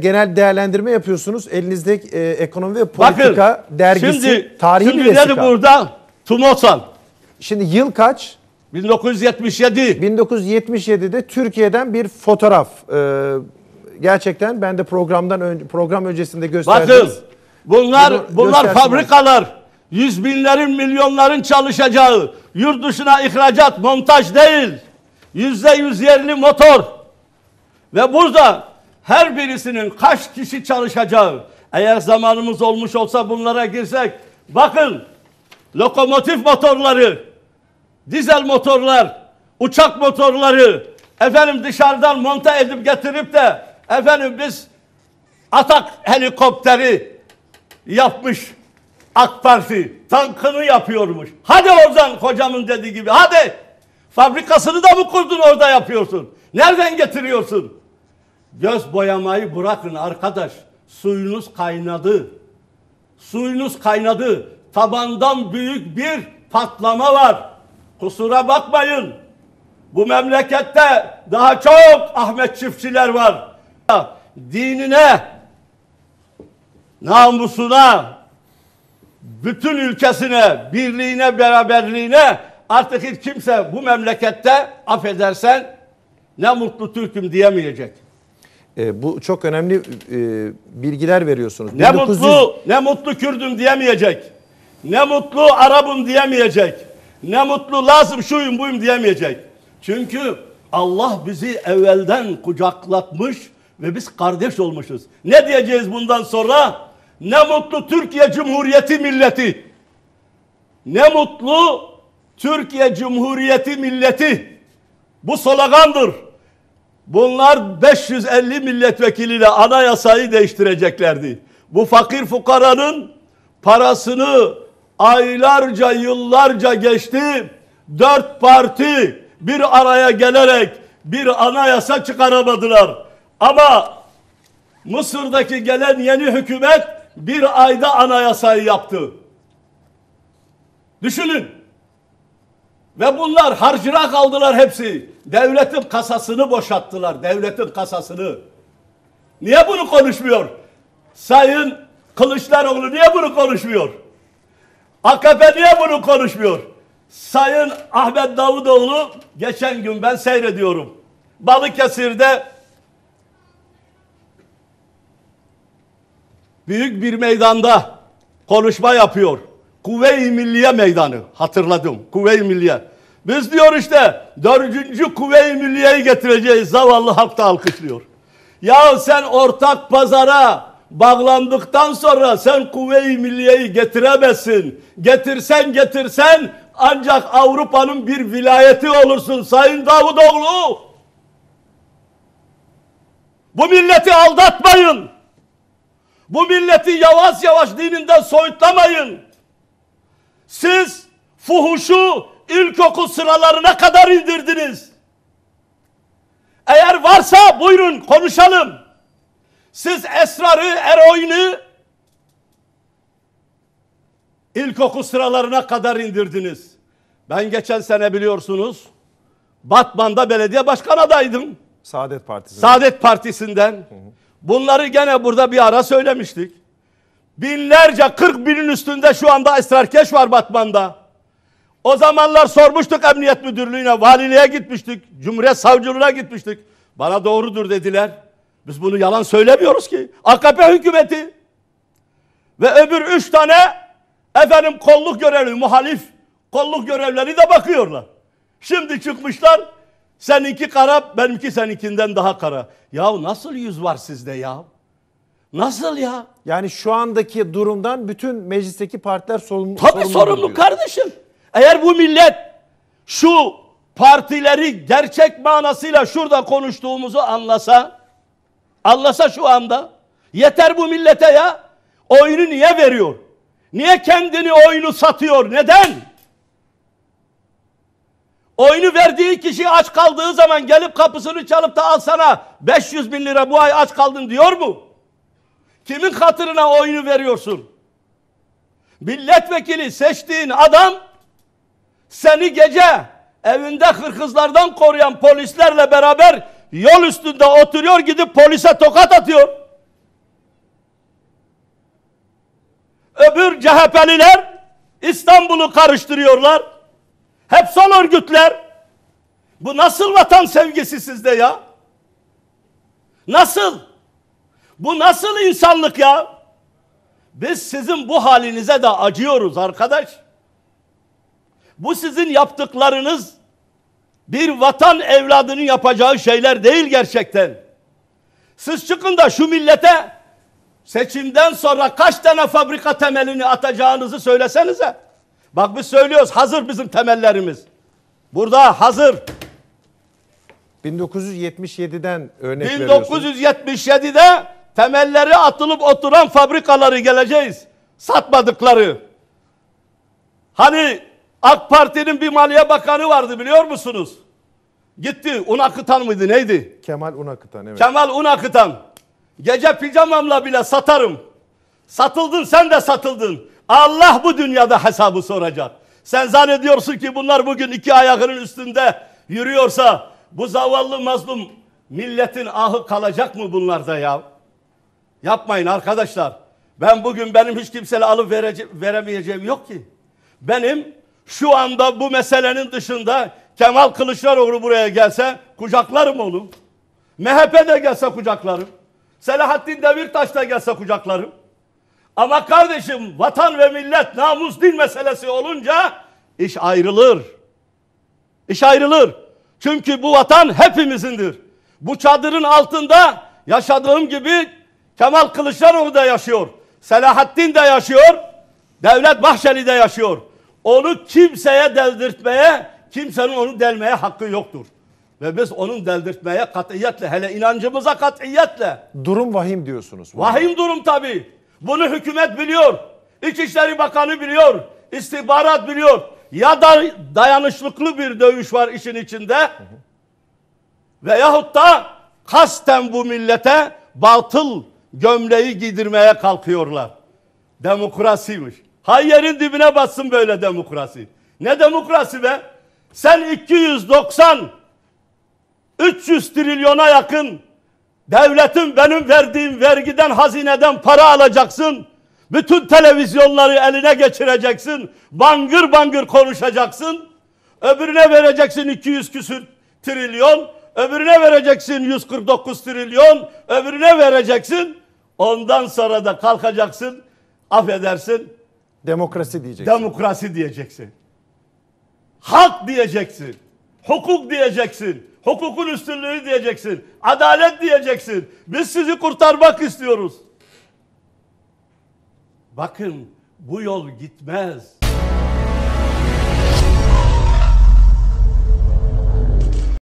genel değerlendirme yapıyorsunuz. Elinizdeki e, ekonomi ve politika Bakın, dergisi şimdi, tarihi şimdi bir Şimdi burada Tumosan. Şimdi yıl kaç? 1977. 1977'de Türkiye'den bir fotoğraf. Ee, gerçekten ben de programdan önce, program öncesinde gösterdim. Bakın bunlar bunlar fabrikalar. Yüz binlerin milyonların çalışacağı yurt dışına ihracat montaj değil. Yüzde yüz yerli motor. Ve burada her birisinin kaç kişi çalışacağı eğer zamanımız olmuş olsa bunlara girsek bakın lokomotif motorları, dizel motorlar, uçak motorları efendim dışarıdan monta edip getirip de efendim biz atak helikopteri yapmış AK Parti tankını yapıyormuş. Hadi oradan kocamın dediği gibi hadi fabrikasını da mı kurdun orada yapıyorsun? Nereden getiriyorsun? Göz boyamayı bırakın arkadaş. Suyunuz kaynadı. Suyunuz kaynadı. Tabandan büyük bir patlama var. Kusura bakmayın. Bu memlekette daha çok Ahmet Çiftçiler var. Dinine, namusuna, bütün ülkesine, birliğine, beraberliğine artık hiç kimse bu memlekette affedersen ne mutlu Türk'üm diyemeyecek. E, bu çok önemli e, bilgiler veriyorsunuz. Ne 1900... mutlu, ne mutlu Kürdüm diyemeyecek. Ne mutlu Arabım diyemeyecek. Ne mutlu lazım şuyum buyum diyemeyecek. Çünkü Allah bizi evvelden kucaklatmış ve biz kardeş olmuşuz. Ne diyeceğiz bundan sonra? Ne mutlu Türkiye Cumhuriyeti milleti. Ne mutlu Türkiye Cumhuriyeti milleti. Bu slogandır. Bunlar 550 milletvekiliyle anayasayı değiştireceklerdi. Bu fakir fukaranın parasını aylarca yıllarca geçti. Dört parti bir araya gelerek bir anayasa çıkaramadılar. Ama Mısır'daki gelen yeni hükümet bir ayda anayasayı yaptı. Düşünün ve bunlar harcına kaldılar hepsi. Devletin kasasını boşalttılar. Devletin kasasını. Niye bunu konuşmuyor? Sayın Kılıçdaroğlu niye bunu konuşmuyor? AKP niye bunu konuşmuyor? Sayın Ahmet Davutoğlu geçen gün ben seyrediyorum. Balıkesir'de büyük bir meydanda konuşma yapıyor. Kuvve-i Milliye Meydanı hatırladım. Kuvve-i Milliye. Biz diyor işte dördüncü Kuvve-i Milliye'yi getireceğiz. Zavallı halk da alkışlıyor. Ya sen ortak pazara bağlandıktan sonra sen Kuvve-i Milliye'yi getiremezsin. Getirsen getirsen ancak Avrupa'nın bir vilayeti olursun Sayın Davutoğlu. Bu milleti aldatmayın. Bu milleti yavaş yavaş dininden soyutlamayın. Siz fuhuşu ilkokul sıralarına kadar indirdiniz. Eğer varsa buyurun konuşalım. Siz esrarı, eroini ilkokul sıralarına kadar indirdiniz. Ben geçen sene biliyorsunuz Batman'da belediye başkan adaydım. Saadet Partisi. Saadet Partisi'nden. Bunları gene burada bir ara söylemiştik. Binlerce 40 binin üstünde şu anda esrarkeş var Batman'da. O zamanlar sormuştuk emniyet müdürlüğüne, valiliğe gitmiştik, cumhuriyet savcılığına gitmiştik. Bana doğrudur dediler. Biz bunu yalan söylemiyoruz ki. AKP hükümeti ve öbür üç tane efendim kolluk görevli, muhalif kolluk görevleri de bakıyorlar. Şimdi çıkmışlar seninki kara benimki seninkinden daha kara. Yahu nasıl yüz var sizde ya? Nasıl ya? Yani şu andaki durumdan bütün meclisteki partiler sorumlu. Tabii sorumlu, sorumlu kardeşim. Eğer bu millet şu partileri gerçek manasıyla şurada konuştuğumuzu anlasa, anlasa şu anda yeter bu millete ya. Oyunu niye veriyor? Niye kendini oyunu satıyor? Neden? Oyunu verdiği kişi aç kaldığı zaman gelip kapısını çalıp da alsana 500 bin lira bu ay aç kaldın diyor mu? Kimin hatırına oyunu veriyorsun? Milletvekili seçtiğin adam seni gece evinde hırkızlardan koruyan polislerle beraber yol üstünde oturuyor gidip polise tokat atıyor. Öbür CHP'liler İstanbul'u karıştırıyorlar. Hep sol örgütler. Bu nasıl vatan sevgisi sizde ya? Nasıl? Bu nasıl insanlık ya? Biz sizin bu halinize de acıyoruz arkadaş. Bu sizin yaptıklarınız bir vatan evladının yapacağı şeyler değil gerçekten. Siz çıkın da şu millete seçimden sonra kaç tane fabrika temelini atacağınızı söylesenize. Bak biz söylüyoruz hazır bizim temellerimiz. Burada hazır. 1977'den örnek 1977'de temelleri atılıp oturan fabrikaları geleceğiz. Satmadıkları. Hani AK Parti'nin bir maliye bakanı vardı biliyor musunuz? Gitti Unakıtan mıydı neydi? Kemal Unakıtan evet. Kemal Unakıtan. Gece pijamamla bile satarım. Satıldın sen de satıldın. Allah bu dünyada hesabı soracak. Sen zannediyorsun ki bunlar bugün iki ayağının üstünde yürüyorsa bu zavallı mazlum milletin ahı kalacak mı bunlarda ya? Yapmayın arkadaşlar. Ben bugün benim hiç kimseyle alıp verece- veremeyeceğim yok ki. Benim şu anda bu meselenin dışında Kemal Kılıçdaroğlu buraya gelse kucaklarım oğlum. MHP de gelse kucaklarım. Selahattin Demirtaş da gelse kucaklarım. Ama kardeşim vatan ve millet namus din meselesi olunca iş ayrılır. İş ayrılır. Çünkü bu vatan hepimizindir. Bu çadırın altında yaşadığım gibi Kemal Kılıçdaroğlu da yaşıyor. Selahattin de yaşıyor. Devlet Bahçeli de yaşıyor. Onu kimseye deldirtmeye, kimsenin onu delmeye hakkı yoktur. Ve biz onun deldirtmeye katiyetle, hele inancımıza katiyetle. Durum vahim diyorsunuz. Vahim durum tabii. Bunu hükümet biliyor. İçişleri Bakanı biliyor. İstihbarat biliyor. Ya da dayanışlıklı bir dövüş var işin içinde. Hı hı. Veyahut da kasten bu millete batıl gömleği giydirmeye kalkıyorlar. Demokrasiymiş. Hayyerin dibine bassın böyle demokrasi. Ne demokrasi be? Sen 290 300 trilyona yakın devletin benim verdiğim vergiden hazineden para alacaksın. Bütün televizyonları eline geçireceksin. Bangır bangır konuşacaksın. Öbürüne vereceksin 200 küsür trilyon. Öbürüne vereceksin 149 trilyon. Öbürüne vereceksin Ondan sonra da kalkacaksın, affedersin. Demokrasi diyeceksin. Demokrasi diyeceksin. Hak diyeceksin. Hukuk diyeceksin. Hukukun üstünlüğü diyeceksin. Adalet diyeceksin. Biz sizi kurtarmak istiyoruz. Bakın bu yol gitmez.